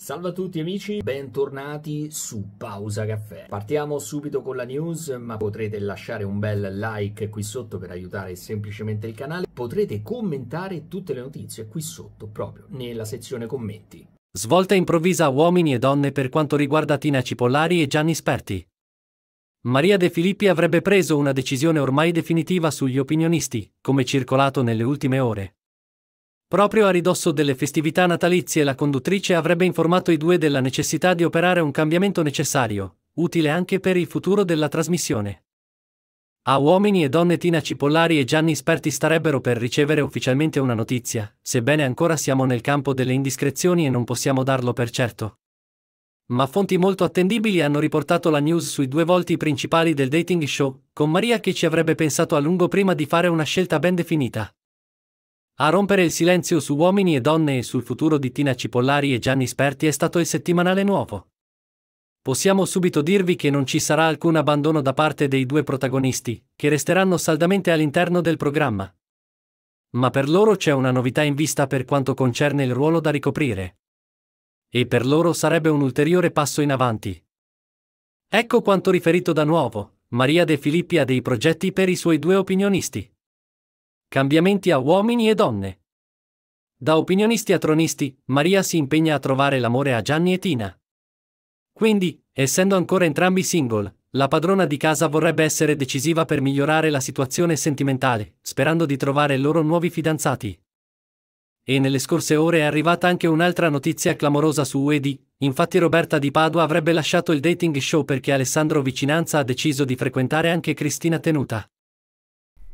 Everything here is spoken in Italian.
Salve a tutti amici, bentornati su Pausa Caffè. Partiamo subito con la news, ma potrete lasciare un bel like qui sotto per aiutare semplicemente il canale. Potrete commentare tutte le notizie qui sotto, proprio nella sezione commenti. Svolta improvvisa uomini e donne per quanto riguarda Tina Cipollari e Gianni Sperti. Maria De Filippi avrebbe preso una decisione ormai definitiva sugli opinionisti, come circolato nelle ultime ore. Proprio a ridosso delle festività natalizie la conduttrice avrebbe informato i due della necessità di operare un cambiamento necessario, utile anche per il futuro della trasmissione. A uomini e donne Tina Cipollari e Gianni Sperti starebbero per ricevere ufficialmente una notizia, sebbene ancora siamo nel campo delle indiscrezioni e non possiamo darlo per certo. Ma fonti molto attendibili hanno riportato la news sui due volti principali del dating show, con Maria che ci avrebbe pensato a lungo prima di fare una scelta ben definita. A rompere il silenzio su uomini e donne e sul futuro di Tina Cipollari e Gianni Sperti è stato il settimanale nuovo. Possiamo subito dirvi che non ci sarà alcun abbandono da parte dei due protagonisti, che resteranno saldamente all'interno del programma. Ma per loro c'è una novità in vista per quanto concerne il ruolo da ricoprire. E per loro sarebbe un ulteriore passo in avanti. Ecco quanto riferito da nuovo, Maria De Filippi ha dei progetti per i suoi due opinionisti. Cambiamenti a uomini e donne. Da opinionisti a tronisti, Maria si impegna a trovare l'amore a Gianni e Tina. Quindi, essendo ancora entrambi single, la padrona di casa vorrebbe essere decisiva per migliorare la situazione sentimentale, sperando di trovare loro nuovi fidanzati. E nelle scorse ore è arrivata anche un'altra notizia clamorosa su Wedi, infatti Roberta di Padua avrebbe lasciato il dating show perché Alessandro Vicinanza ha deciso di frequentare anche Cristina Tenuta.